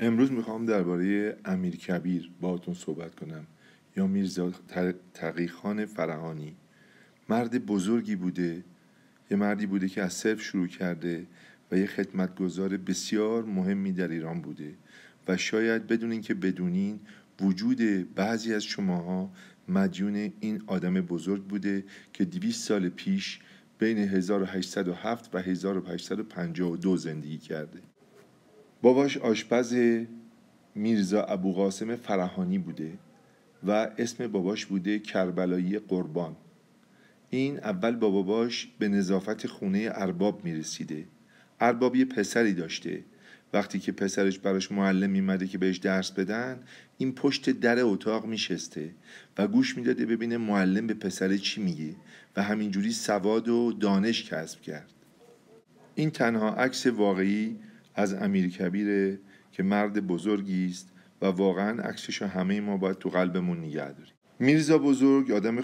امروز میخوام درباره امیر کبیر باهاتون صحبت کنم یا میرزا تقیخان فرهانی مرد بزرگی بوده یه مردی بوده که از صرف شروع کرده و یه خدمتگذار بسیار مهمی در ایران بوده و شاید بدونین که بدونین وجود بعضی از شماها مدیون این آدم بزرگ بوده که 200 سال پیش بین 1807 و 1852 زندگی کرده باباش آشپز میرزا ابوقاسم فرهانی بوده و اسم باباش بوده کربلایی قربان این اول با باباش به نظافت خونه ارباب میرسیده ارباب یه پسری داشته وقتی که پسرش براش معلم میمده که بهش درس بدن این پشت در اتاق میشسته و گوش میداده ببینه معلم به پسر چی میگه و همینجوری سواد و دانش کسب کرد این تنها عکس واقعی از امیر کبیره که مرد بزرگی است و واقعا عکسش همه ما باید تو قلبمون نگه داریم میرزا بزرگ آدم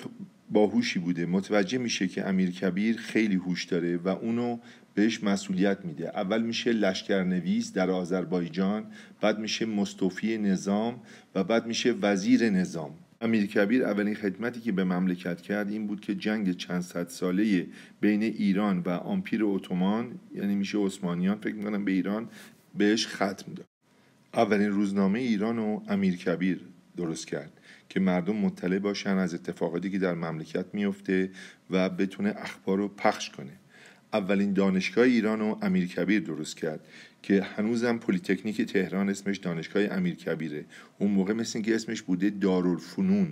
باهوشی بوده متوجه میشه که امیر کبیر خیلی هوش داره و اونو بهش مسئولیت میده اول میشه لشکرنویس در آذربایجان بعد میشه مستوفی نظام و بعد میشه وزیر نظام کبیر اولین خدمتی که به مملکت کرد این بود که جنگ چند صد ساله بین ایران و آمپیر اتومان یعنی میشه عثمانیان فکر میکنم به ایران بهش ختم داد اولین روزنامه ایران و امیرکبیر درست کرد که مردم مطلع باشن از اتفاقاتی که در مملکت میفته و بتونه اخبار رو پخش کنه اولین دانشگاه ایران و امیرکبیر درست کرد که هنوزم پلیتکنیک تهران اسمش دانشگاه امیرکبیره اون موقع مثل اینکه اسمش بوده دارالفنون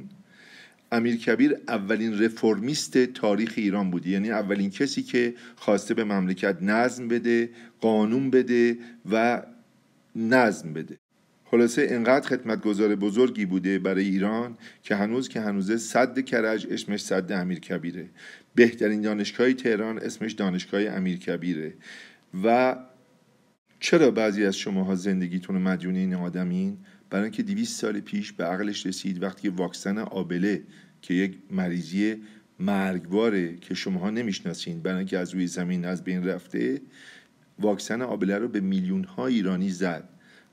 امیرکبیر اولین رفرمیست تاریخ ایران بود یعنی اولین کسی که خواسته به مملکت نظم بده قانون بده و نظم بده خلاصه انقدر خدمتگزار بزرگی بوده برای ایران که هنوز که هنوزه صد کرج اسمش صد امیر کبیره بهترین دانشگاه تهران اسمش دانشگاه امیر کبیره و چرا بعضی از شماها زندگیتون مدیون این آدمین برای اینکه 200 سال پیش به عقلش رسید وقتی که واکسن آبله که یک مریضی مرگواره که شماها نمیشناسین برای اینکه از روی زمین از بین رفته واکسن آبله رو به میلیون ها ایرانی زد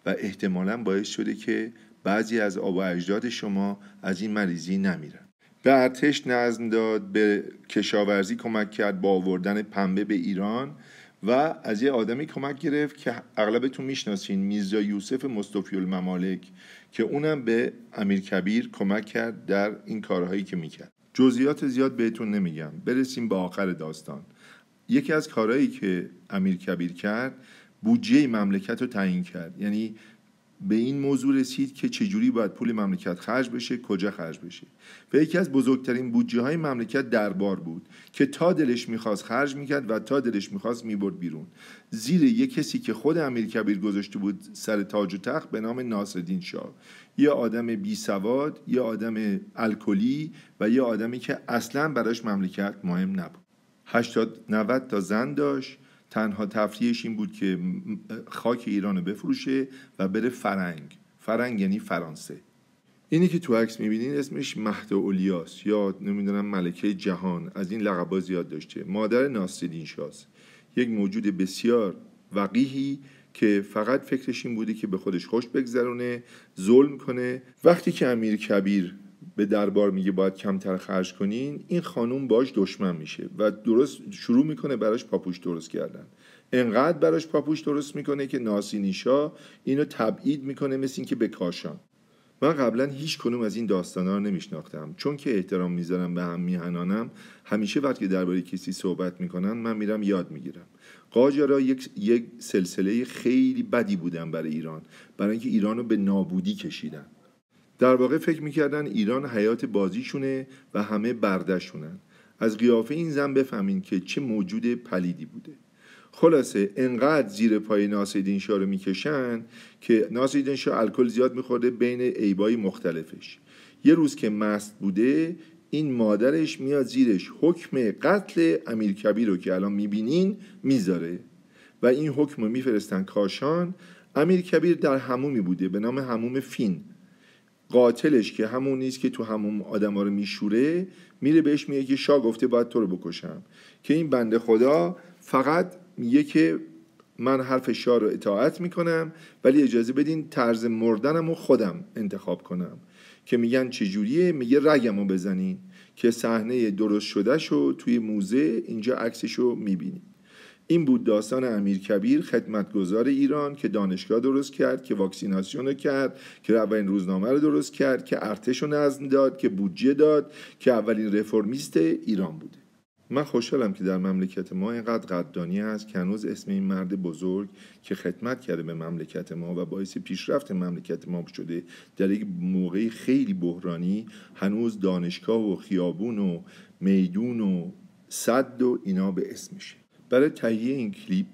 و احتمالا باعث شده که بعضی از آب و اجداد شما از این مریضی نمیرن به ارتش نظم داد به کشاورزی کمک کرد با آوردن پنبه به ایران و از یه آدمی کمک گرفت که اغلبتون میشناسین میرزا یوسف مصطفی الممالک که اونم به امیر کبیر کمک کرد در این کارهایی که میکرد جزئیات زیاد بهتون نمیگم برسیم به آخر داستان یکی از کارهایی که امیر کبیر کرد بودجه مملکت رو تعیین کرد یعنی به این موضوع رسید که چجوری باید پول مملکت خرج بشه کجا خرج بشه و یکی از بزرگترین بودجه های مملکت دربار بود که تا دلش میخواست خرج میکرد و تا دلش میخواست میبرد بیرون زیر یه کسی که خود امیر کبیر گذاشته بود سر تاج و تخت به نام ناصرالدین شاه یه آدم بی سواد یه آدم الکلی و یه آدمی که اصلا براش مملکت مهم نبود 80 90 تا زن داشت تنها تفریحش این بود که خاک ایران بفروشه و بره فرنگ فرنگ یعنی فرانسه اینی که تو عکس میبینین اسمش مهد اولیاس یا نمیدونم ملکه جهان از این لقبا زیاد داشته مادر ناصرالدین شاست یک موجود بسیار وقیهی که فقط فکرش این بوده که به خودش خوش بگذرونه ظلم کنه وقتی که امیر کبیر به دربار میگه باید کمتر خرج کنین این خانوم باش دشمن میشه و درست شروع میکنه براش پاپوش درست کردن انقدر براش پاپوش درست میکنه که ناسینیشا اینو تبعید میکنه مثل اینکه به کاشان من قبلا هیچ کنوم از این داستانا رو نمیشناختم چون که احترام میذارم به هم میهنانم همیشه وقتی که درباره کسی صحبت میکنن من میرم یاد میگیرم قاجارا یک, یک سلسله خیلی بدی بودن برای ایران برای اینکه ایران رو به نابودی کشیدن در واقع فکر میکردن ایران حیات بازیشونه و همه بردشونن از قیافه این زن بفهمین که چه موجود پلیدی بوده خلاصه انقدر زیر پای ناصیدین رو میکشن که ناصیدین الکل زیاد میخورده بین ایبای مختلفش یه روز که مست بوده این مادرش میاد زیرش حکم قتل امیر رو که الان میبینین میذاره و این حکم رو میفرستن کاشان امیر کبیر در همومی بوده به نام هموم فین قاتلش که همون نیست که تو همون ها رو میشوره میره بهش میگه که شاه گفته باید تو رو بکشم که این بنده خدا فقط میگه که من حرف شاه رو اطاعت میکنم ولی اجازه بدین طرز مردنم و خودم انتخاب کنم که میگن چجوریه میگه رگم رو بزنین که صحنه درست شده شو توی موزه اینجا عکسش رو میبینیم این بود داستان امیر کبیر خدمتگزار ایران که دانشگاه درست کرد که واکسیناسیون رو کرد که اولین روزنامه رو درست کرد که ارتش رو نظم داد که بودجه داد که اولین رفرمیست ایران بوده من خوشحالم که در مملکت ما اینقدر قدردانی است که هنوز اسم این مرد بزرگ که خدمت کرده به مملکت ما و باعث پیشرفت مملکت ما شده در یک موقعی خیلی بحرانی هنوز دانشگاه و خیابون و میدون و صد و اینا به اسمشه برای تهیه این کلیپ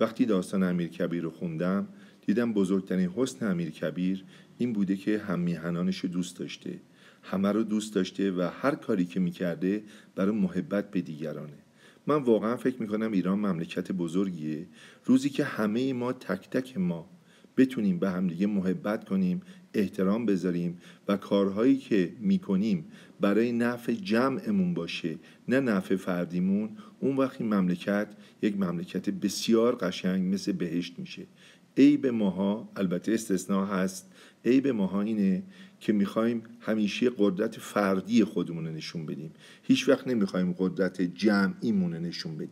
وقتی داستان امیر کبیر رو خوندم دیدم بزرگترین حسن امیر کبیر این بوده که هم میهنانش رو دوست داشته همه رو دوست داشته و هر کاری که میکرده برای محبت به دیگرانه من واقعا فکر میکنم ایران مملکت بزرگیه روزی که همه ما تک تک ما بتونیم به همدیگه محبت کنیم احترام بذاریم و کارهایی که میکنیم برای نفع جمعمون باشه نه نفع فردیمون اون وقتی مملکت یک مملکت بسیار قشنگ مثل بهشت میشه به ماها البته استثناء هست عیب ماها اینه که میخوایم همیشه قدرت فردی خودمون رو نشون بدیم هیچ وقت نمیخوایم قدرت جمعیمون رو نشون بدیم